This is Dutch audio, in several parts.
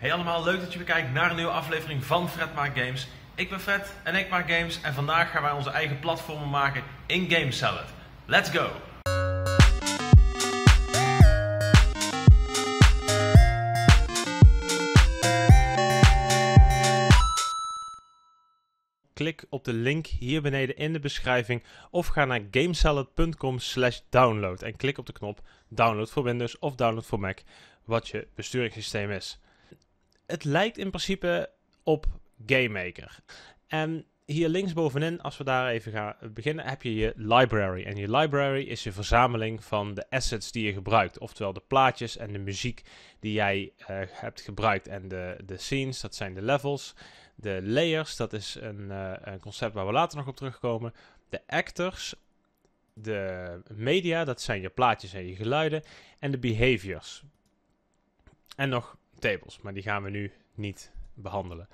Hey allemaal, leuk dat je weer kijkt naar een nieuwe aflevering van Fred Maakt Games. Ik ben Fred en ik maak games en vandaag gaan wij onze eigen platformen maken in Game Salad. Let's go! Klik op de link hier beneden in de beschrijving of ga naar gamesalad.com slash download en klik op de knop download voor Windows of download voor Mac wat je besturingssysteem is het lijkt in principe op Game Maker. En hier linksbovenin, als we daar even gaan beginnen, heb je je library. En je library is je verzameling van de assets die je gebruikt. Oftewel de plaatjes en de muziek die jij eh, hebt gebruikt. En de, de scenes, dat zijn de levels. De layers, dat is een, eh, een concept waar we later nog op terugkomen. De actors, de media, dat zijn je plaatjes en je geluiden. En de behaviors. En nog tables, maar die gaan we nu niet behandelen.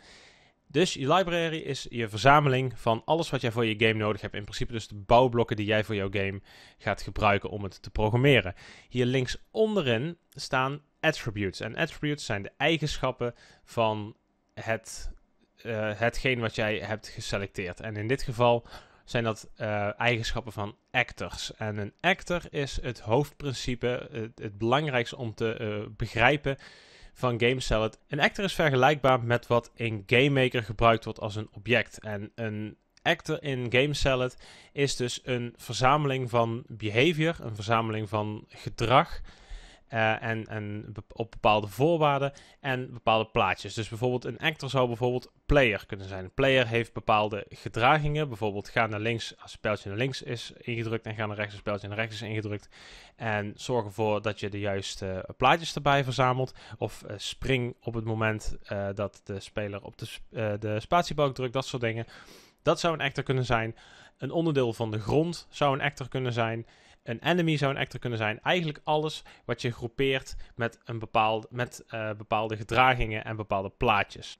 Dus je library is je verzameling van alles wat jij voor je game nodig hebt. In principe dus de bouwblokken die jij voor jouw game gaat gebruiken om het te programmeren. Hier links onderin staan attributes. En attributes zijn de eigenschappen van het, eh, hetgeen wat jij hebt geselecteerd. En in dit geval zijn dat eh, eigenschappen van actors. En een actor is het hoofdprincipe, het, het belangrijkste om te eh, begrijpen van Game Salad. Een actor is vergelijkbaar met wat in Maker gebruikt wordt als een object. En een actor in Game Salad is dus een verzameling van behavior, een verzameling van gedrag eh, en, en op bepaalde voorwaarden en bepaalde plaatjes. Dus bijvoorbeeld een actor zou bijvoorbeeld player kunnen zijn. Een player heeft bepaalde gedragingen. Bijvoorbeeld ga naar links als een pijltje naar links is ingedrukt en ga naar rechts als een pijltje naar rechts is ingedrukt. En zorg ervoor dat je de juiste eh, plaatjes erbij verzamelt. Of eh, spring op het moment dat de speler op de, de spatiebalk drukt. Dat soort dingen. Dat zou een actor kunnen zijn. Een onderdeel van de grond zou een actor kunnen zijn een enemy zou een actor kunnen zijn. Eigenlijk alles wat je groepeert met, een bepaald, met eh, bepaalde gedragingen en bepaalde plaatjes.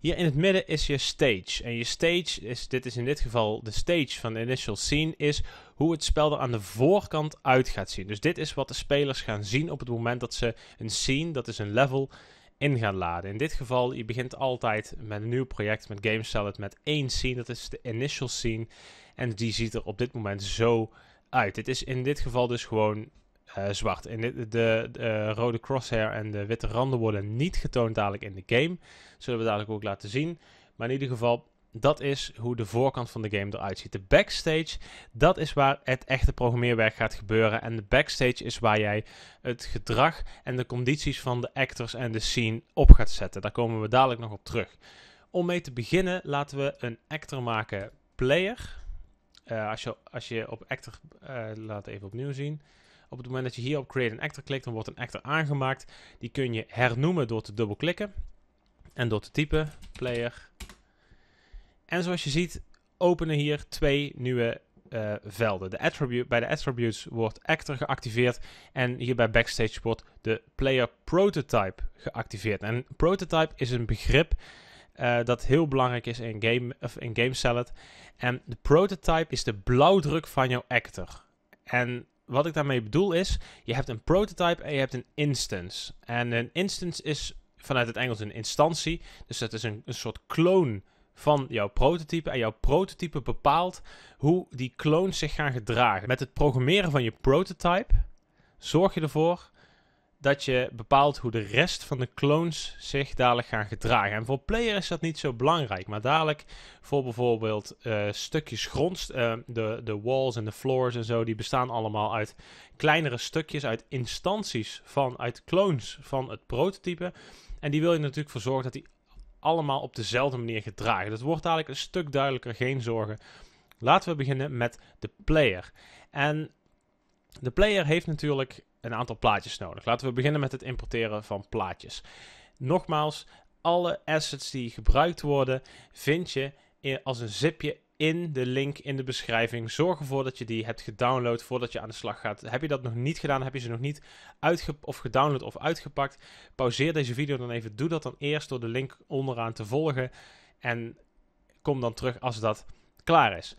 Hier in het midden is je stage. En je stage is, dit is in dit geval de stage van de initial scene, is hoe het spel er aan de voorkant uit gaat zien. Dus dit is wat de spelers gaan zien op het moment dat ze een scene, dat is een level, in gaan laden. In dit geval, je begint altijd met een nieuw project, met Game Salad, met één scene, dat is de initial scene. En die ziet er op dit moment zo uit. Het is in dit geval dus gewoon eh, zwart. de, de, de, eh, rode crosshair en de witte randen worden niet getoond dadelijk in de game. Zullen we dadelijk ook laten zien. Maar in ieder geval, dat is hoe de voorkant van de game eruit ziet. De backstage, dat is waar het echte programmeerwerk gaat gebeuren. En de backstage is waar jij het gedrag en de condities van de actors en de scene op gaat zetten. Daar komen we dadelijk nog op terug. Om mee te beginnen laten we een actor maken player. Eh, als, je, als je op actor, uh, laat even opnieuw zien. Op het moment dat je hier op create an actor klikt, dan wordt een actor aangemaakt. Die kun je hernoemen door te dubbelklikken. En door te typen player. En zoals je ziet openen hier twee nieuwe eh, velden. De attribute, bij de attributes wordt actor geactiveerd en hier bij backstage wordt de player prototype geactiveerd. En prototype is een begrip uh, dat heel belangrijk is in Game, of in game Salad. En de prototype is de blauwdruk van jouw actor. En wat ik daarmee bedoel is, je hebt een prototype en je hebt een instance. En een instance is vanuit het Engels een instantie. Dus dat is een, een soort kloon van jouw prototype. En jouw prototype bepaalt hoe die clones zich gaan gedragen. Met het programmeren van je prototype zorg je ervoor dat je bepaalt hoe de rest van de clones zich dadelijk gaan gedragen. En voor player is dat niet zo belangrijk, maar dadelijk voor bijvoorbeeld eh, stukjes grond, eh, de, de walls en de floors en zo, die bestaan allemaal uit kleinere stukjes, uit instanties van, uit clones van het prototype. En die wil je natuurlijk voor zorgen dat die allemaal op dezelfde manier gedragen. Dat wordt dadelijk een stuk duidelijker, geen zorgen. Laten we beginnen met de player. En de player heeft natuurlijk een aantal plaatjes nodig. Laten we beginnen met het importeren van plaatjes. Nogmaals, alle assets die gebruikt worden, vind je als een zipje in de link in de beschrijving. Zorg ervoor dat je die hebt gedownload voordat je aan de slag gaat. Heb je dat nog niet gedaan, heb je ze nog niet uitge of gedownload of uitgepakt, pauzeer deze video dan even. Doe dat dan eerst door de link onderaan te volgen en kom dan terug als dat klaar is.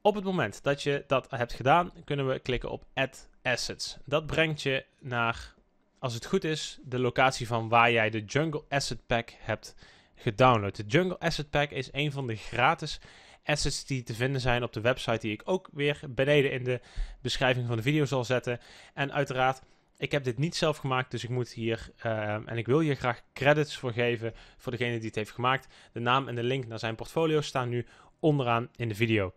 Op het moment dat je dat hebt gedaan, kunnen we klikken op Add assets. Dat brengt je naar, als het goed is, de locatie van waar jij de Jungle Asset Pack hebt gedownload. De Jungle Asset Pack is een van de gratis assets die te vinden zijn op de website, die ik ook weer beneden in de beschrijving van de video zal zetten. En uiteraard, ik heb dit niet zelf gemaakt, dus ik moet hier ehm, en ik wil hier graag credits voor geven voor degene die het heeft gemaakt. De naam en de link naar zijn portfolio staan nu onderaan in de video.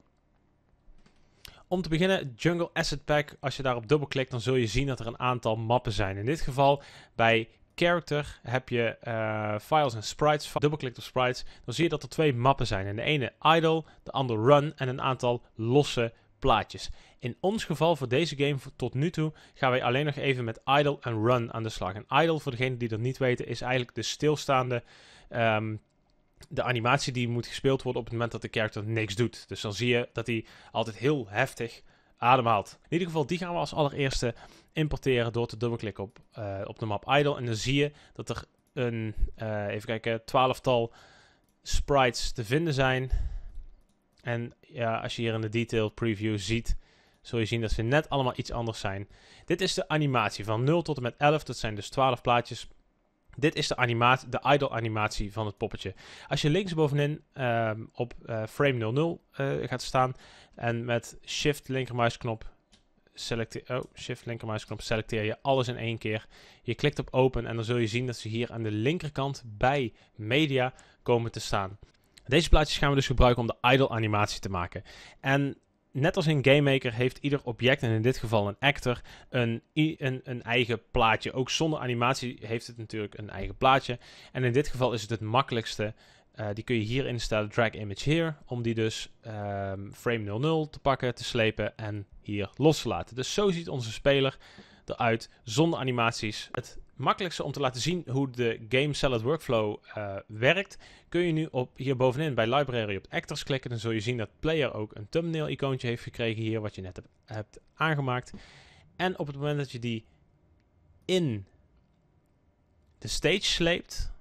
Om te beginnen, Jungle Asset Pack. Als je daarop dubbelklikt, dan zul je zien dat er een aantal mappen zijn. In dit geval bij character heb je eh, files en sprites. Dubbelklikt op sprites, dan zie je dat er twee mappen zijn. En de ene idle, de andere run en een aantal losse plaatjes. In ons geval voor deze game tot nu toe gaan wij alleen nog even met idle en run aan de slag. En idle, voor degenen die dat niet weten, is eigenlijk de stilstaande ehm, de animatie die moet gespeeld worden op het moment dat de character niks doet. Dus dan zie je dat hij altijd heel heftig ademhaalt. In ieder geval, die gaan we als allereerste importeren door te dubbelklikken op, eh, op de map Idle. En dan zie je dat er een, eh, even kijken, twaalftal sprites te vinden zijn. En ja, als je hier in de detail preview ziet, zul je zien dat ze net allemaal iets anders zijn. Dit is de animatie van 0 tot en met 11. Dat zijn dus 12 plaatjes dit is de, animaat, de idle animatie van het poppetje. Als je linksbovenin ehm, op eh, frame 00 uh, eh, gaat staan en met shift linkermuisknop selecteer, oh, shift linkermuisknop selecteer je alles in één keer. Je klikt op open en dan zul je zien dat ze hier aan de linkerkant bij media komen te staan. Deze plaatjes gaan we dus gebruiken om de idle animatie te maken. En net als in Game Maker heeft ieder object, en in dit geval een actor, een, een, eigen plaatje. Ook zonder animatie heeft het natuurlijk een eigen plaatje. En in dit geval is het het makkelijkste. Eh, die kun je hier instellen, drag image here, om die dus ehm, frame 00 te pakken, te slepen en hier los te laten. Dus zo ziet onze speler eruit zonder animaties. Het makkelijkste om te laten zien hoe de Game Salad Workflow eh, werkt, kun je nu op, hier bovenin bij Library op Actors klikken. Dan zul je zien dat Player ook een thumbnail icoontje heeft gekregen hier, wat je net hebt, aangemaakt. En op het moment dat je die in de stage sleept,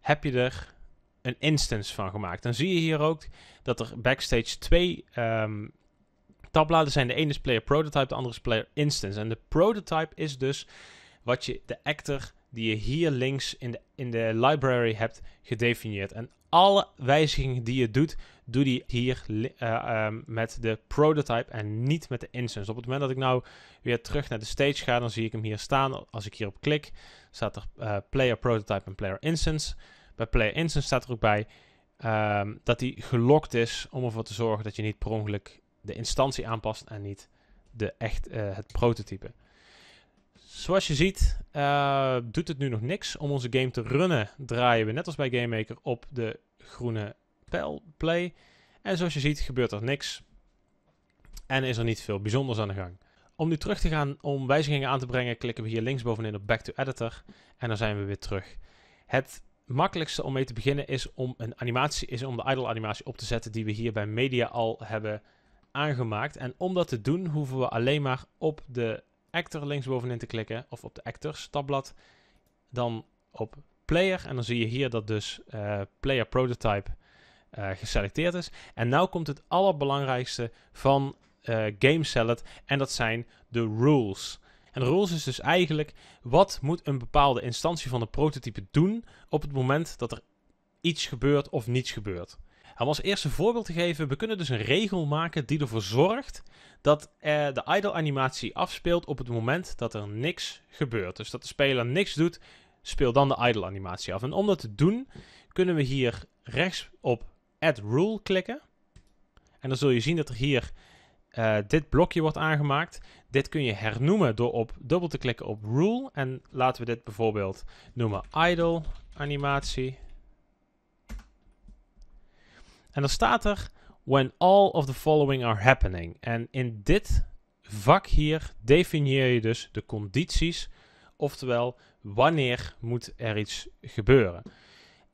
heb je er een instance van gemaakt. Dan zie je hier ook dat er backstage twee ehm, tabbladen zijn. De ene is Player Prototype, de andere is Player Instance. En de prototype is dus wat je, de actor die je hier links in de, in de library hebt gedefinieerd. En alle wijzigingen die je doet, doe die hier eh, ehm, met de prototype en niet met de instance. Op het moment dat ik nou weer terug naar de stage ga, dan zie ik hem hier staan. Als ik hierop klik, staat er eh, player prototype en player instance. Bij player instance staat er ook bij ehm, dat die gelokt is om ervoor te zorgen dat je niet per ongeluk de instantie aanpast en niet de echt, eh, het prototype. Zoals je ziet eh, doet het nu nog niks. Om onze game te runnen draaien we net als bij GameMaker op de groene pijl play. En zoals je ziet gebeurt er niks. En is er niet veel bijzonders aan de gang. Om nu terug te gaan om wijzigingen aan te brengen klikken we hier linksbovenin op Back to Editor. En dan zijn we weer terug. Het makkelijkste om mee te beginnen is om, een animatie, is om de idle animatie op te zetten die we hier bij Media al hebben aangemaakt. En om dat te doen hoeven we alleen maar op de actor linksbovenin te klikken of op de actors tabblad. Dan op player en dan zie je hier dat dus eh, player prototype eh, geselecteerd is. En nu komt het allerbelangrijkste van eh, Game Salad en dat zijn de rules. En rules is dus eigenlijk wat moet een bepaalde instantie van de prototype doen op het moment dat er iets gebeurt of niets gebeurt. Om als eerste voorbeeld te geven, we kunnen dus een regel maken die ervoor zorgt dat eh, de idle animatie afspeelt op het moment dat er niks gebeurt. Dus dat de speler niks doet, speel dan de idle animatie af. En om dat te doen, kunnen we hier rechts op add rule klikken. En dan zul je zien dat er hier eh, dit blokje wordt aangemaakt. Dit kun je hernoemen door op dubbel te klikken op rule. En laten we dit bijvoorbeeld noemen idle animatie. En dan staat er: When all of the following are happening. En in dit vak hier definieer je dus de condities, oftewel wanneer moet er iets gebeuren.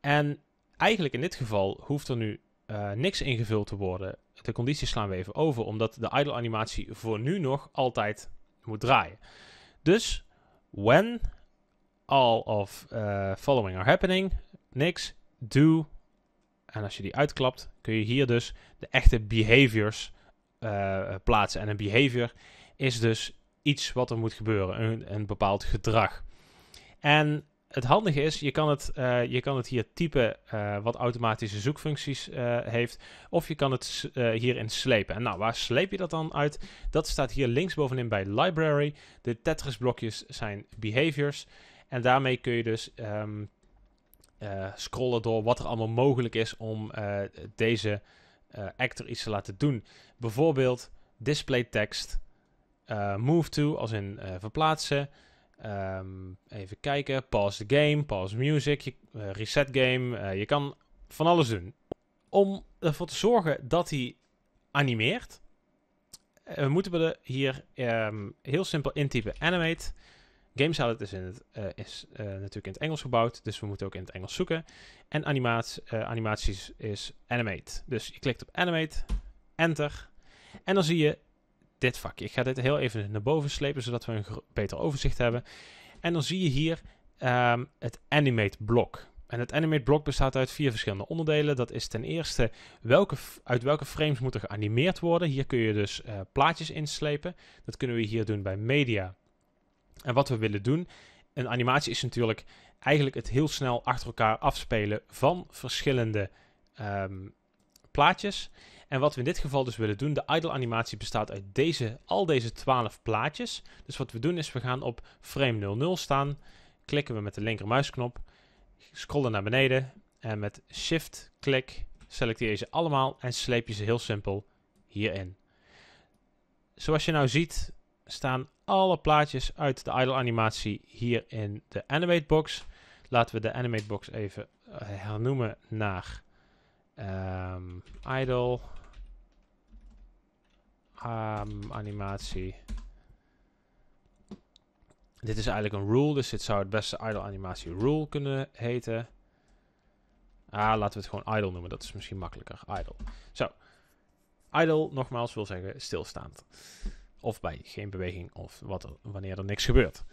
En eigenlijk in dit geval hoeft er nu eh, niks ingevuld te worden. De condities slaan we even over, omdat de idle animatie voor nu nog altijd moet draaien. Dus when all of eh, following are happening, niks, do en als je die uitklapt, kun je hier dus de echte behaviors eh, plaatsen. En een behavior is dus iets wat er moet gebeuren, een, een bepaald gedrag. En het handige is, je kan het, eh, je kan het hier typen eh, wat automatische zoekfuncties heeft. Of je kan het hierin slepen. En nou, waar sleep je dat dan uit? Dat staat hier linksbovenin bij Library. De Tetris blokjes zijn behaviors. En daarmee kun je dus ehm, eh, scrollen door wat er allemaal mogelijk is om eh, deze eh, actor iets te laten doen. Bijvoorbeeld display tekst, move to als in verplaatsen. Ehm, even kijken, pause the game, pause music, reset game. je kan van alles doen. Om ervoor te zorgen dat hij animeert, moeten we hier ehm, heel simpel intypen animate. Game Salad is, in het, eh, is eh, natuurlijk in het Engels gebouwd, dus we moeten ook in het Engels zoeken. En animaat, eh, animaties is animate. Dus je klikt op animate, enter. En dan zie je dit vakje. Ik ga dit heel even naar boven slepen, zodat we een beter overzicht hebben. En dan zie je hier ehm, het animate blok. En het animate blok bestaat uit vier verschillende onderdelen. Dat is ten eerste welke, uit welke frames moet er geanimeerd worden. Hier kun je dus plaatjes inslepen. Dat kunnen we hier doen bij media en wat we willen doen, een animatie is natuurlijk eigenlijk het heel snel achter elkaar afspelen van verschillende ehm, plaatjes. En wat we in dit geval dus willen doen, de idle animatie bestaat uit deze, al deze 12 plaatjes. Dus wat we doen is, we gaan op frame 00 staan, klikken we met de linkermuisknop, scrollen naar beneden en met shift klik selecteer je ze allemaal en sleep je ze heel simpel hierin. Zoals je nou ziet staan alle plaatjes uit de idle animatie hier in de animate box. Laten we de animate box even eh, hernoemen naar ehm, idle ehm, animatie. Dit is eigenlijk een rule, dus dit zou het beste idle animatie rule kunnen heten. Ah, laten we het gewoon idle noemen, dat is misschien makkelijker. Idle. Zo. Idle, nogmaals, wil zeggen stilstaand. Of bij geen beweging of wat wanneer er niks gebeurt.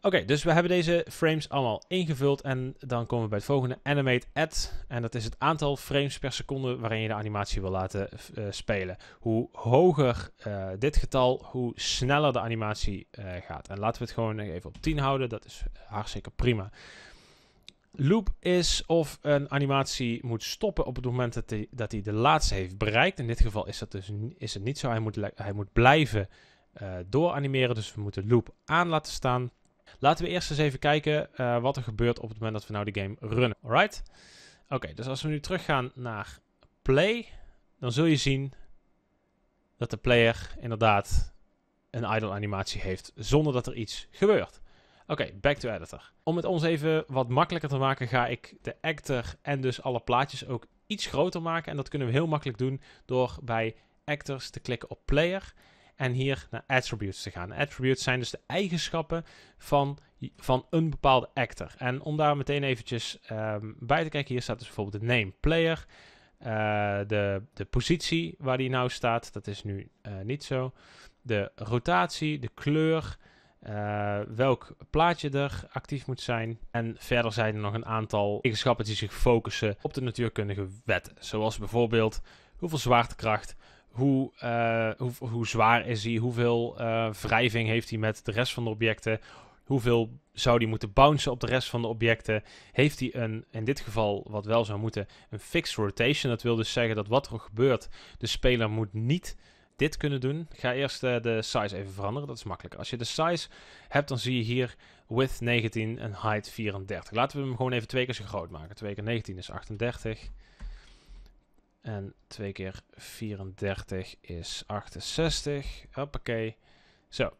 Oké, dus we hebben deze frames allemaal ingevuld. En dan komen we bij het volgende, animate add. En dat is het aantal frames per seconde waarin je de animatie wil laten eh, spelen. Hoe hoger eh, dit getal, hoe sneller de animatie eh, gaat. En laten we het gewoon even op 10 houden, dat is hartstikke prima. Loop is of een animatie moet stoppen op het moment dat hij, de laatste heeft bereikt. In dit geval is, dat dus, is het niet zo. Hij moet, hij moet blijven uh, dooranimeren. Dus we moeten loop aan laten staan. Laten we eerst eens even kijken eh, wat er gebeurt op het moment dat we nou de game runnen. Alright? Oké, dus als we nu teruggaan naar play, dan zul je zien dat de player inderdaad een idle animatie heeft zonder dat er iets gebeurt. Oké, back to editor. Om het ons even wat makkelijker te maken ga ik de actor en dus alle plaatjes ook iets groter maken. En dat kunnen we heel makkelijk doen door bij actors te klikken op player en hier naar attributes te gaan. Attributes zijn dus de eigenschappen van, van een bepaalde actor. En om daar meteen eventjes ehm, bij te kijken, hier staat dus bijvoorbeeld de name player. Eh, de, de positie waar die nou staat, dat is nu eh, niet zo. De rotatie, de kleur, eh, welk plaatje er actief moet zijn. En verder zijn er nog een aantal eigenschappen die zich focussen op de natuurkundige wetten. Zoals bijvoorbeeld hoeveel zwaartekracht, hoe, eh, hoe, hoe, zwaar is hij? Hoeveel eh, wrijving heeft hij met de rest van de objecten? Hoeveel zou hij moeten bouncen op de rest van de objecten? Heeft hij een, in dit geval wat wel zou moeten, een fixed rotation? Dat wil dus zeggen dat wat er gebeurt, de speler moet niet dit kunnen doen. Ik ga eerst eh, de size even veranderen, dat is makkelijker. Als je de size hebt, dan zie je hier width 19 en height 34. Laten we hem gewoon even twee keer zo groot maken. 2 keer 19 is 38. En 2 keer 34 is 68. Hoppakee. Zo.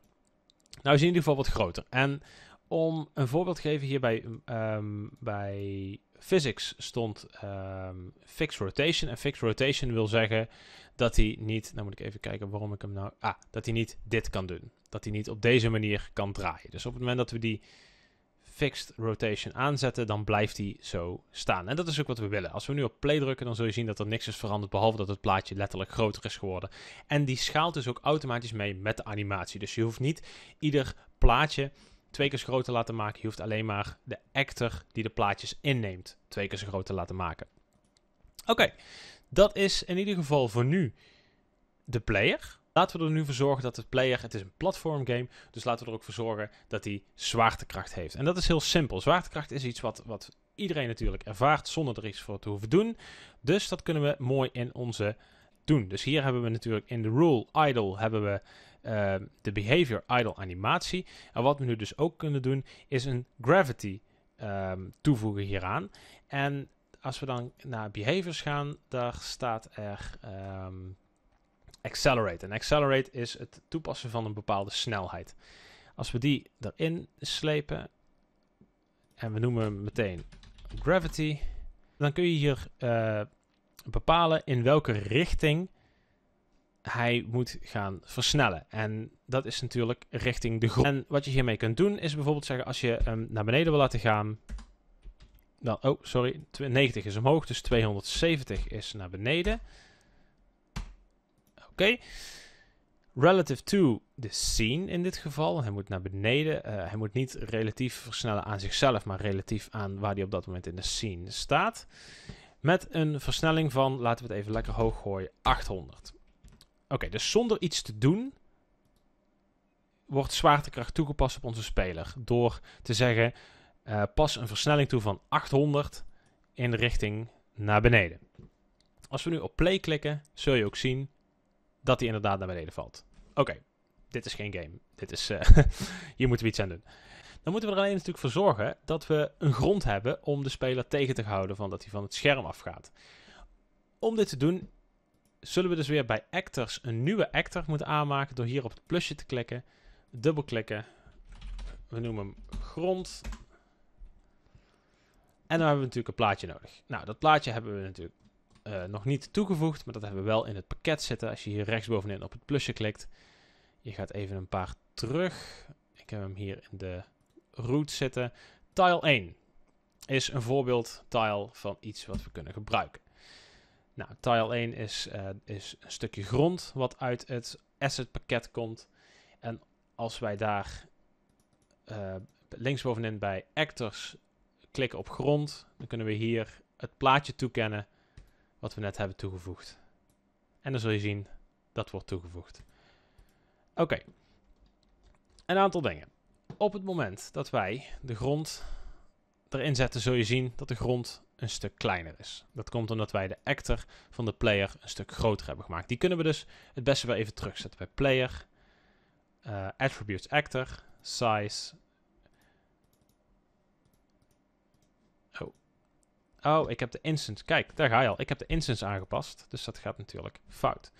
Nou is in ieder geval wat groter. En om een voorbeeld te geven hier bij, ehm, bij physics stond um, fixed rotation. En fixed rotation wil zeggen dat hij niet, nou moet ik even kijken waarom ik hem nou, ah, dat hij niet dit kan doen. Dat hij niet op deze manier kan draaien. Dus op het moment dat we die fixed rotation aanzetten, dan blijft die zo staan. En dat is ook wat we willen. Als we nu op play drukken, dan zul je zien dat er niks is veranderd, behalve dat het plaatje letterlijk groter is geworden. En die schaalt dus ook automatisch mee met de animatie. Dus je hoeft niet ieder plaatje twee keer zo groot te laten maken. Je hoeft alleen maar de actor die de plaatjes inneemt twee keer zo groot te laten maken. Oké, dat is in ieder geval voor nu de player. Laten we er nu voor zorgen dat de player, het is een platform game, dus laten we er ook voor zorgen dat hij zwaartekracht heeft. En dat is heel simpel. Zwaartekracht is iets wat, wat iedereen natuurlijk ervaart zonder er iets voor te hoeven doen. Dus dat kunnen we mooi in onze doen. Dus hier hebben we natuurlijk in de rule idle hebben we ehm, de behavior idle animatie. En wat we nu dus ook kunnen doen is een gravity ehm, toevoegen hieraan. En als we dan naar behaviors gaan, daar staat er ehm, accelerate. En accelerate is het toepassen van een bepaalde snelheid. Als we die erin slepen en we noemen hem meteen gravity, dan kun je hier eh, bepalen in welke richting hij moet gaan versnellen. En dat is natuurlijk richting de grond. En wat je hiermee kunt doen is bijvoorbeeld zeggen als je hem naar beneden wil laten gaan. Dan, oh, sorry, 90 is omhoog, dus 270 is naar beneden. Oké, Relative to the scene in dit geval. Hij moet naar beneden. Eh, hij moet niet relatief versnellen aan zichzelf, maar relatief aan waar hij op dat moment in de scene staat. Met een versnelling van, laten we het even lekker hoog gooien, 800. Oké, dus zonder iets te doen wordt zwaartekracht toegepast op onze speler. Door te zeggen, eh, pas een versnelling toe van 800 in de richting naar beneden. Als we nu op play klikken, zul je ook zien dat hij inderdaad naar beneden valt. Oké, dit is geen game. Dit is, uh, hier moeten we iets aan doen. Dan moeten we er alleen natuurlijk voor zorgen dat we een grond hebben om de speler tegen te houden van dat hij van het scherm afgaat. Om dit te doen zullen we dus weer bij actors een nieuwe actor moeten aanmaken door hier op het plusje te klikken, dubbelklikken. We noemen hem grond. En dan hebben we natuurlijk een plaatje nodig. Nou, dat plaatje hebben we natuurlijk eh, nog niet toegevoegd, maar dat hebben we wel in het pakket zitten. Als je hier rechtsbovenin op het plusje klikt, je gaat even een paar terug. Ik heb hem hier in de route zitten. Tile 1 is een voorbeeld tile van iets wat we kunnen gebruiken. Nou, tile 1 is, eh, is een stukje grond wat uit het asset pakket komt. En als wij daar eh, linksbovenin bij actors klikken op grond, dan kunnen we hier het plaatje toekennen wat we net hebben toegevoegd. En dan zul je zien, dat wordt toegevoegd. Oké, een aantal dingen. Op het moment dat wij de grond erin zetten, zul je zien dat de grond een stuk kleiner is. Dat komt omdat wij de actor van de player een stuk groter hebben gemaakt. Die kunnen we dus het beste wel even terugzetten bij player, eh, attributes actor, size Oh, ik heb de instance. Kijk, daar ga je al. Ik heb de instance aangepast. Dus dat gaat natuurlijk fout.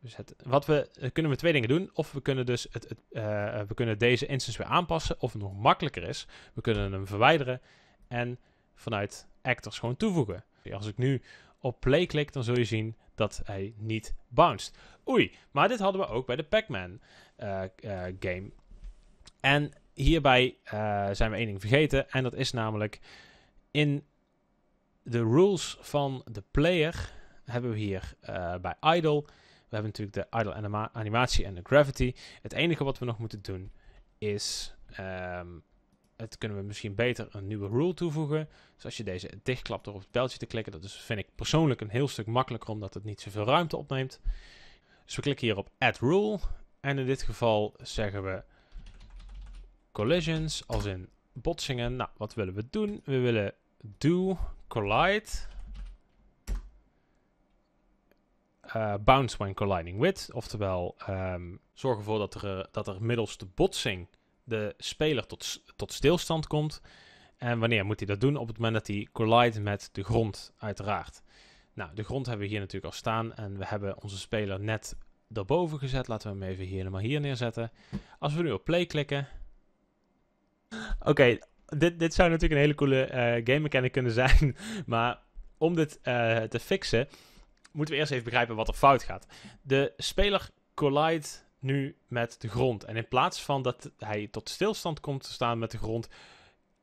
Dus het, wat we, eh, kunnen we twee dingen doen. Of we kunnen, dus het, het eh, eh, we kunnen deze instance weer aanpassen. Of nog makkelijker is, we kunnen hem verwijderen. En vanuit actors gewoon toevoegen. Als ik nu op play klik, dan zul je zien dat hij niet bounced. Oei, maar dit hadden we ook bij de Pac-Man game. En hierbij zijn we één ding vergeten. En dat is namelijk in de rules van de player hebben we hier eh, bij Idle. We hebben natuurlijk de Idle animatie en de Gravity. Het enige wat we nog moeten doen is... Ehm, het kunnen we misschien beter een nieuwe rule toevoegen. Dus als je deze dichtklapt door op het pijltje te klikken... dat is, vind ik persoonlijk een heel stuk makkelijker... omdat het niet zoveel ruimte opneemt. Dus we klikken hier op Add Rule. En in dit geval zeggen we collisions, als in botsingen. Nou, wat willen we doen? We willen do collide. Eh, bounce when colliding with. Oftewel, um, zorg ervoor dat er, eh, dat er middels de botsing de speler tot, tot stilstand komt. En wanneer moet hij dat doen? Op het moment dat hij collide met de grond, uiteraard. Nou, de grond hebben we hier natuurlijk al staan. En we hebben onze speler net daarboven gezet. Laten we hem even hier helemaal hier neerzetten. Als we nu op play klikken. Oké, dit, dit zou natuurlijk een hele coole uh, game mechanic kunnen zijn. Maar om dit eh, te fixen, moeten we eerst even begrijpen wat er fout gaat. De speler collide nu met de grond. En in plaats van dat hij tot stilstand komt te staan met de grond,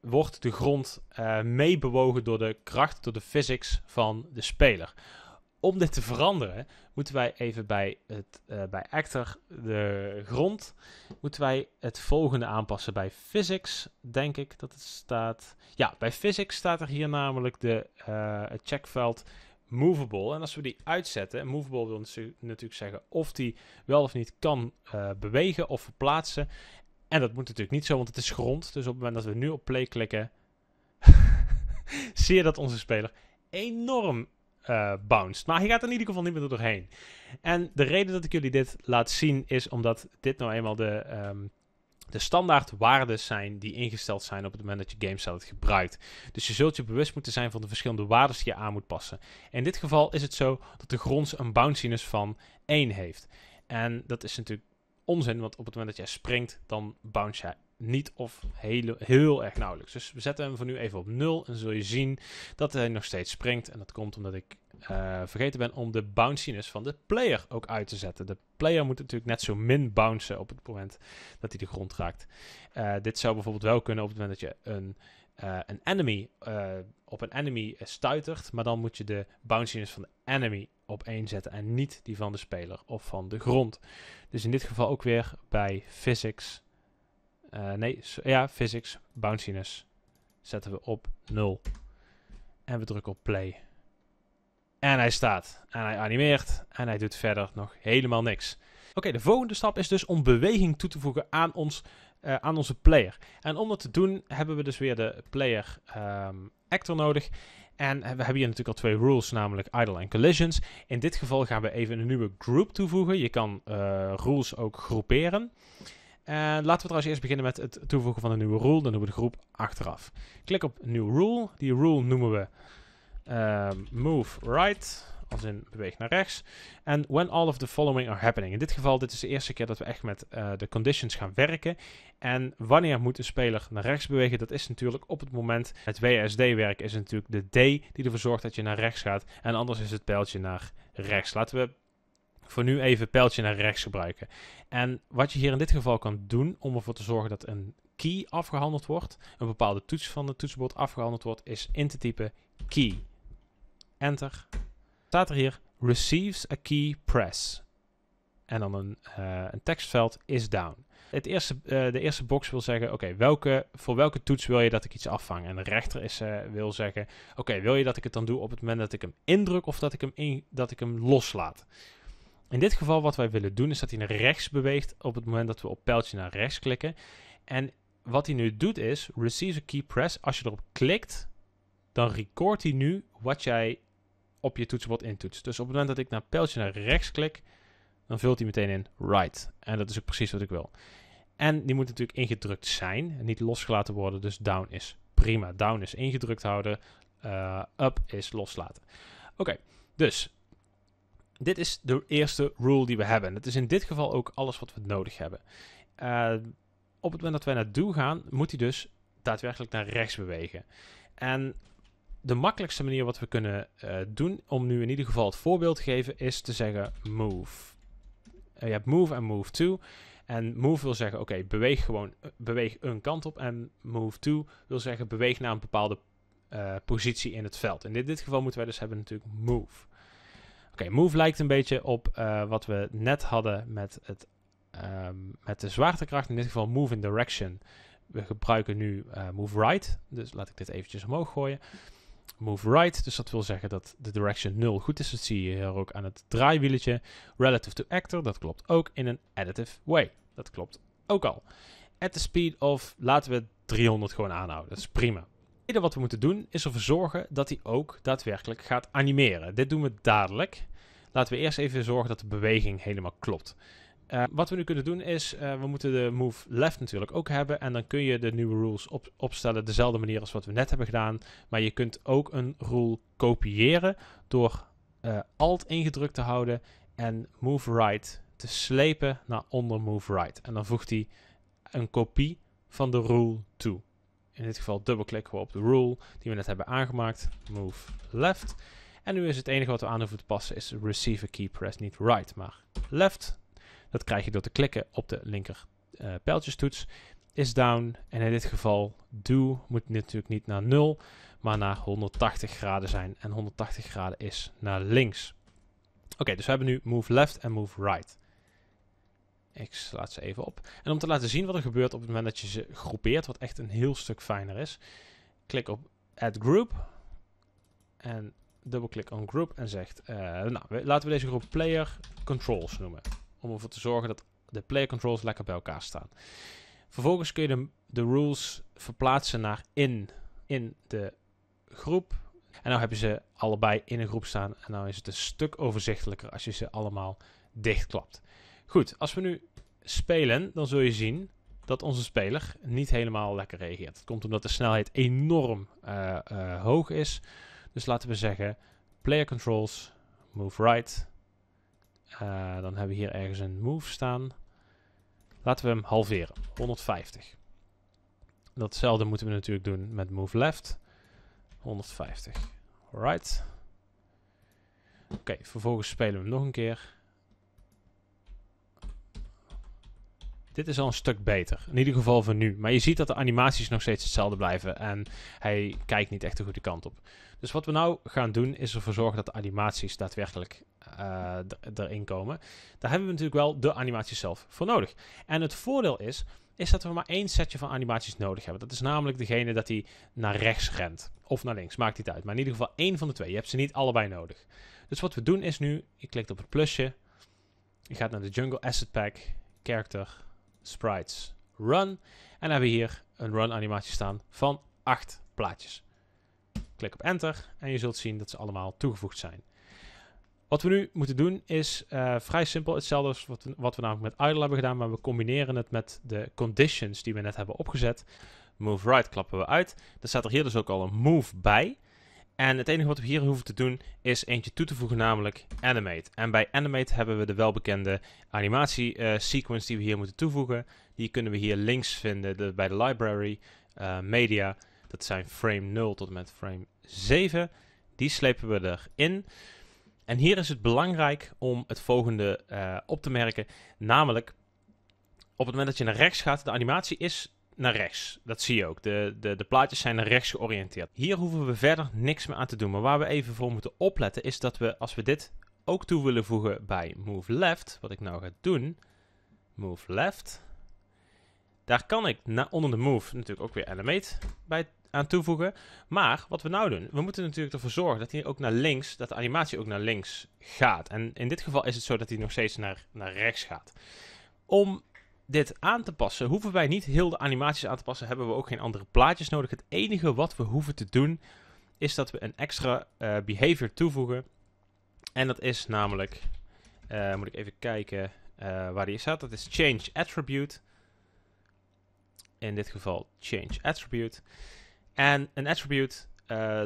wordt de grond uh, meebewogen door de kracht, door de physics van de speler om dit te veranderen, moeten wij even bij, het, eh, bij Actor de grond, moeten wij het volgende aanpassen. Bij Physics, denk ik dat het staat. Ja, bij Physics staat er hier namelijk de, uh, het checkveld Movable. En als we die uitzetten, Movable wil natuurlijk zeggen of die wel of niet kan eh, bewegen of verplaatsen. En dat moet natuurlijk niet zo, want het is grond. Dus op het moment dat we nu op play klikken, zie je dat onze speler enorm eh, bounced. Maar je gaat er in ieder geval niet meer doorheen. En de reden dat ik jullie dit laat zien is omdat dit nou eenmaal de, um, de standaard waarden zijn die ingesteld zijn op het moment dat je het gebruikt. Dus je zult je bewust moeten zijn van de verschillende waarden die je aan moet passen. In dit geval is het zo dat de grond een bounciness van 1 heeft. En dat is natuurlijk onzin, want op het moment dat jij springt, dan bounce jij niet of heel, heel erg nauwelijks. Dus we zetten hem voor nu even op 0 en zul je zien dat hij nog steeds springt. En dat komt omdat ik eh, vergeten ben om de bounciness van de player ook uit te zetten. De player moet natuurlijk net zo min bouncen op het moment dat hij de grond raakt. Eh, dit zou bijvoorbeeld wel kunnen op het moment dat je een, eh, een enemy op een enemy stuitert, maar dan moet je de bounciness van de enemy op één zetten en niet die van de speler of van de grond. Dus in dit geval ook weer bij physics eh, nee, ja, physics, bounciness. Zetten we op 0. En we drukken op play. En hij staat. En hij animeert. En hij doet verder nog helemaal niks. Oké, de volgende stap is dus om beweging toe te voegen aan, ons, eh, aan onze player. En om dat te doen hebben we dus weer de player ehm, actor nodig. En we hebben hier natuurlijk al twee rules, namelijk idle en collisions. In dit geval gaan we even een nieuwe group toevoegen. Je kan eh, rules ook groeperen. En laten we trouwens eerst beginnen met het toevoegen van een nieuwe rule. Dan doen we de groep achteraf. Klik op New Rule. Die rule noemen we ehm, Move Right. Als in beweeg naar rechts. En when all of the following are happening. In dit geval, dit is de eerste keer dat we echt met eh, de conditions gaan werken. En wanneer moet een speler naar rechts bewegen? Dat is natuurlijk op het moment. Het wsd werken is natuurlijk de D die ervoor zorgt dat je naar rechts gaat. En anders is het pijltje naar rechts. Laten we voor nu even pijltje naar rechts gebruiken. En wat je hier in dit geval kan doen om ervoor te zorgen dat een key afgehandeld wordt, een bepaalde toets van het toetsenbord afgehandeld wordt, is in te typen key. Enter. Staat er hier receives a key press. En dan een, eh, een tekstveld is down. Het eerste, eh, de eerste box wil zeggen, oké, welke, voor welke toets wil je dat ik iets afvang? En de rechter is, eh, wil zeggen, oké, wil je dat ik het dan doe op het moment dat ik hem indruk of dat ik hem, in, dat ik hem loslaat? In dit geval wat wij willen doen is dat hij naar rechts beweegt op het moment dat we op pijltje naar rechts klikken. En wat hij nu doet is, receive key press, als je erop klikt, dan record hij nu wat jij op je toetsenbord intoetst. Dus op het moment dat ik naar pijltje naar rechts klik, dan vult hij meteen in right. En dat is ook precies wat ik wil. En die moet natuurlijk ingedrukt zijn niet losgelaten worden. Dus down is prima. Down is ingedrukt houden. Eh, up is loslaten. Oké, dus dit is de eerste rule die we hebben. Het is in dit geval ook alles wat we nodig hebben. Eh, op het moment dat wij naar do gaan, moet hij dus daadwerkelijk naar rechts bewegen. En de makkelijkste manier wat we kunnen eh, doen, om nu in ieder geval het voorbeeld te geven, is te zeggen move. Eh, je hebt move en move to. En move wil zeggen, oké, beweeg gewoon, beweeg een kant op. En move to wil zeggen, beweeg naar een bepaalde positie in het veld. En in dit, dit geval moeten wij dus hebben natuurlijk move. Oké, move lijkt een beetje op eh, wat we net hadden met, het, ehm, met de zwaartekracht. In dit geval move in direction. We gebruiken nu eh, move right. Dus laat ik dit eventjes omhoog gooien. Move right, dus dat wil zeggen dat de direction 0 goed is. Dat zie je hier ook aan het draaiwieletje. Relative to actor, dat klopt ook in een additive way. Dat klopt ook al. At the speed of, laten we 300 gewoon aanhouden. Dat is prima tweede wat we moeten doen is ervoor zorgen dat hij ook daadwerkelijk gaat animeren. Dit doen we dadelijk. Laten we eerst even zorgen dat de beweging helemaal klopt. Eh, wat we nu kunnen doen is, eh, we moeten de move left natuurlijk ook hebben. En dan kun je de nieuwe rules op opstellen, dezelfde manier als wat we net hebben gedaan. Maar je kunt ook een rule kopiëren door eh, alt ingedrukt te houden en move right te slepen naar onder move right. En dan voegt hij een kopie van de rule toe in dit geval dubbelklikken we op de rule die we net hebben aangemaakt. Move left. En nu is het enige wat we aan hoeven te passen is receive a key press. Niet right, maar left. Dat krijg je door te klikken op de linker uh, pijltjestoets. Is down. En in dit geval do moet natuurlijk niet naar 0, maar naar 180 graden zijn. En 180 graden is naar links. Oké, dus we hebben nu move left en move right. Ik slaat ze even op. En om te laten zien wat er gebeurt op het moment dat je ze groepeert, wat echt een heel stuk fijner is, klik op Add Group. En dubbelklik op Group en zegt, eh, nou, laten we deze groep Player Controls noemen. Om ervoor te zorgen dat de Player Controls lekker bij elkaar staan. Vervolgens kun je de, de rules verplaatsen naar in, in de groep. En nou heb je ze allebei in een groep staan. En nou is het een stuk overzichtelijker als je ze allemaal dichtklapt. Goed, als we nu spelen, dan zul je zien dat onze speler niet helemaal lekker reageert. Dat komt omdat de snelheid enorm eh, eh, hoog is. Dus laten we zeggen, player controls, move right. Eh, dan hebben we hier ergens een move staan. Laten we hem halveren, 150. Datzelfde moeten we natuurlijk doen met move left, 150. Right. Oké, vervolgens spelen we hem nog een keer. Dit is al een stuk beter. In ieder geval voor nu. Maar je ziet dat de animaties nog steeds hetzelfde blijven. En hij kijkt niet echt de goede kant op. Dus wat we nou gaan doen, is ervoor zorgen dat de animaties daadwerkelijk eh, erin komen. Daar hebben we natuurlijk wel de animaties zelf voor nodig. En het voordeel is, is dat we maar één setje van animaties nodig hebben. Dat is namelijk degene dat hij naar rechts rent. Of naar links, maakt niet uit. Maar in ieder geval één van de twee. Je hebt ze niet allebei nodig. Dus wat we doen is nu, je klikt op het plusje. Je gaat naar de Jungle Asset Pack, Character, sprites run. En dan hebben we hier een run animatie staan van 8 plaatjes. Klik op enter en je zult zien dat ze allemaal toegevoegd zijn. Wat we nu moeten doen is eh, vrij simpel hetzelfde als wat we, wat we namelijk met idle hebben gedaan, maar we combineren het met de conditions die we net hebben opgezet. Move right klappen we uit. Dan staat er hier dus ook al een move bij. En het enige wat we hier hoeven te doen is eentje toe te voegen, namelijk animate. En bij animate hebben we de welbekende animatie eh, sequence die we hier moeten toevoegen. Die kunnen we hier links vinden de, bij de library, eh, media. Dat zijn frame 0 tot en met frame 7. Die slepen we erin. En hier is het belangrijk om het volgende eh, op te merken. Namelijk, op het moment dat je naar rechts gaat, de animatie is naar rechts. Dat zie je ook. De, de, de plaatjes zijn naar rechts georiënteerd. Hier hoeven we verder niks meer aan te doen. Maar waar we even voor moeten opletten is dat we als we dit ook toe willen voegen bij move left. Wat ik nou ga doen. Move left. Daar kan ik onder de move natuurlijk ook weer animate bij aan toevoegen. Maar wat we nou doen, we moeten natuurlijk ervoor zorgen dat hij ook naar links, dat de animatie ook naar links gaat. En in dit geval is het zo dat hij nog steeds naar, naar rechts gaat. Om dit aan te passen, hoeven wij niet heel de animaties aan te passen. Hebben we ook geen andere plaatjes nodig. Het enige wat we hoeven te doen, is dat we een extra eh, behavior toevoegen. En dat is namelijk, eh, moet ik even kijken eh, waar die staat. Dat is change attribute. In dit geval change attribute. En een attribute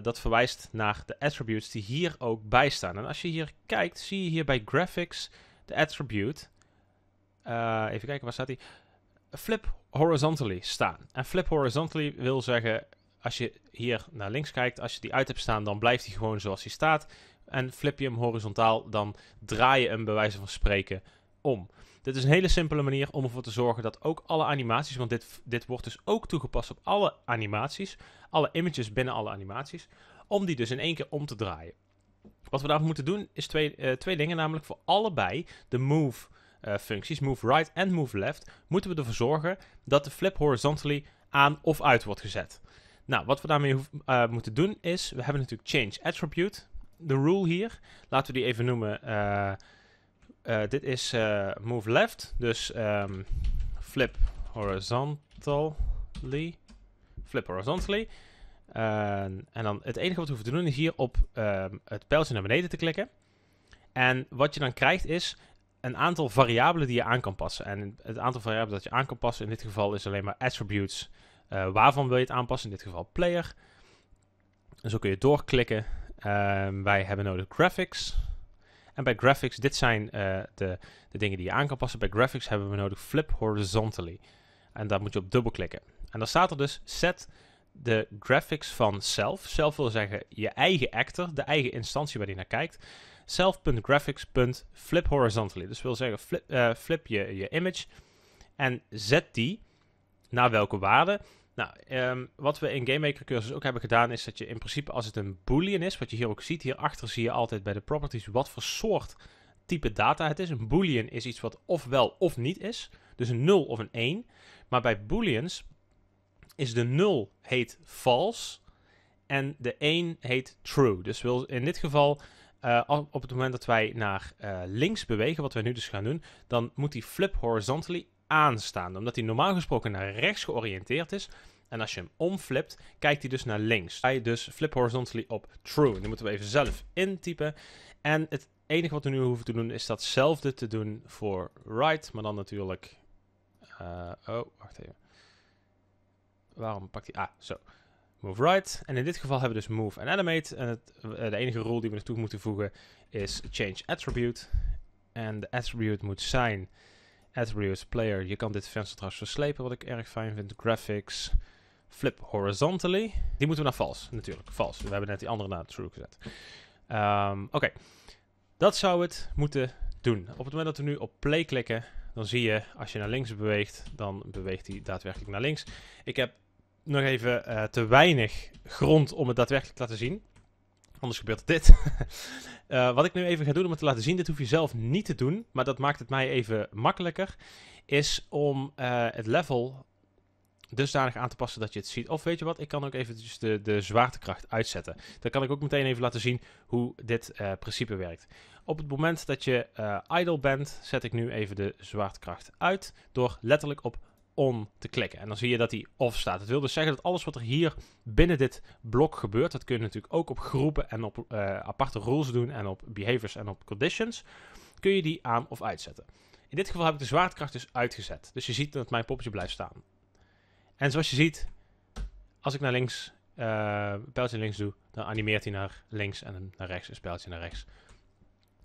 dat verwijst naar de attributes die hier ook bij staan. En als je hier kijkt, zie je hier bij graphics de attribute. Eh, even kijken, waar staat die? Flip horizontally staan. En flip horizontally wil zeggen, als je hier naar links kijkt, als je die uit hebt staan, dan blijft hij gewoon zoals die staat. En flip je hem horizontaal, dan draai je hem bij wijze van spreken om. Dit is een hele simpele manier om ervoor te zorgen dat ook alle animaties, want dit, dit wordt dus ook toegepast op alle animaties, alle images binnen alle animaties, om die dus in één keer om te draaien. Wat we daarvoor moeten doen is twee, eh, twee dingen, namelijk voor allebei de move eh, functies, move right en move left, moeten we ervoor zorgen dat de flip horizontally aan of uit wordt gezet. Nou, wat we daarmee eh, moeten doen is, we hebben natuurlijk change attribute, de rule hier. Laten we die even noemen, eh, dit is move left, dus ehm, flip horizontally, flip horizontally. en dan het enige wat we hoeven te doen is hier op ehm, het pijltje naar beneden te klikken. En wat je dan krijgt is, een aantal variabelen die je aan kan passen. En het aantal variabelen dat je aan kan passen in dit geval is alleen maar attributes. Eh, waarvan wil je het aanpassen? In dit geval player. En zo kun je doorklikken. Ehm, wij hebben nodig graphics. En bij graphics, dit zijn eh, de, de dingen die je aan kan passen. Bij graphics hebben we nodig flip horizontally. En daar moet je op dubbelklikken. En dan staat er dus set de graphics van self. Self wil zeggen je eigen actor, de eigen instantie waar die naar kijkt. Self.graphics.fliphorizontally. Dus wil zeggen, flip, eh, flip je, je image en zet die naar welke waarde. Nou, ehm, wat we in GameMaker cursus ook hebben gedaan, is dat je in principe als het een boolean is, wat je hier ook ziet, hierachter zie je altijd bij de properties wat voor soort type data het is. Een boolean is iets wat ofwel of niet is, dus een 0 of een 1. Maar bij booleans is de 0 heet false en de 1 heet true. Dus wil in dit geval eh, op het moment dat wij naar eh, links bewegen, wat wij nu dus gaan doen, dan moet die flip horizontally aanstaan. Omdat hij normaal gesproken naar rechts georiënteerd is. En als je hem omflipt, kijkt hij dus naar links. Hij dus flip horizontally op true. Die moeten we even zelf intypen. En het enige wat we nu hoeven te doen, is datzelfde te doen voor right. Maar dan natuurlijk... Eh, oh, wacht even. Waarom pakt hij... Ah, zo move right. En in dit geval hebben we dus move en animate. En het, eh, de enige rule die we naartoe moeten voegen is change attribute. En de attribute moet zijn attributes player. Je kan dit venster trouwens verslepen, wat ik erg fijn vind. Graphics flip horizontally. Die moeten we naar vals, natuurlijk. Vals. We hebben net die andere naar true gezet. Ehm, oké. Dat zou het moeten doen. Op het moment dat we nu op play klikken, dan zie je als je naar links beweegt, dan beweegt hij daadwerkelijk naar links. Ik heb nog even eh, te weinig grond om het daadwerkelijk te laten zien. Anders gebeurt dit. Eh, wat ik nu even ga doen om het te laten zien, dit hoef je zelf niet te doen, maar dat maakt het mij even makkelijker, is om eh, het level dusdanig aan te passen dat je het ziet. Of weet je wat, ik kan ook even de, de zwaartekracht uitzetten. Dan kan ik ook meteen even laten zien hoe dit uh, principe werkt. Op het moment dat je idle bent, zet ik nu even de zwaartekracht uit door letterlijk op om te klikken. En dan zie je dat hij off staat. Het wil dus zeggen dat alles wat er hier binnen dit blok gebeurt, dat kun je natuurlijk ook op groepen en op eh, aparte rules doen en op behaviors en op conditions, kun je die aan of uitzetten. In dit geval heb ik de zwaartekracht dus uitgezet. Dus je ziet dat mijn poppetje blijft staan. En zoals je ziet, als ik naar links, uh, pijltje links doe, dan animeert hij naar links en naar rechts, een pijltje naar rechts.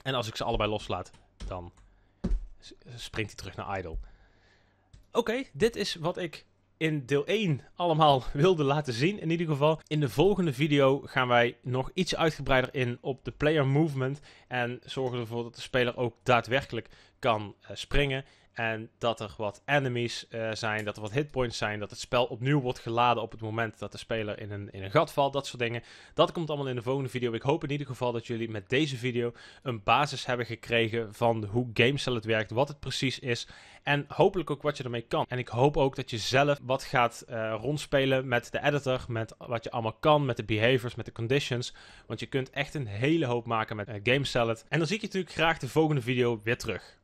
En als ik ze allebei loslaat, dan springt hij terug naar idle. Oké, dit is wat ik in deel 1 allemaal wilde laten zien. In ieder geval, in de volgende video gaan wij nog iets uitgebreider in op de player movement. En zorgen ervoor dat de speler ook daadwerkelijk kan eh, springen. En dat er wat enemies eh, zijn, dat er wat hitpoints zijn, dat het spel opnieuw wordt geladen op het moment dat de speler in een, in een gat valt, dat soort dingen. Dat komt allemaal in de volgende video. Ik hoop in ieder geval dat jullie met deze video een basis hebben gekregen van hoe Gamecell het werkt, wat het precies is en hopelijk ook wat je ermee kan. En ik hoop ook dat je zelf wat gaat uh, rondspelen met de editor, met wat je allemaal kan, met de behaviors, met de conditions. Want je kunt echt een hele hoop maken met uh, Game Salad. En dan zie ik je natuurlijk graag de volgende video weer terug.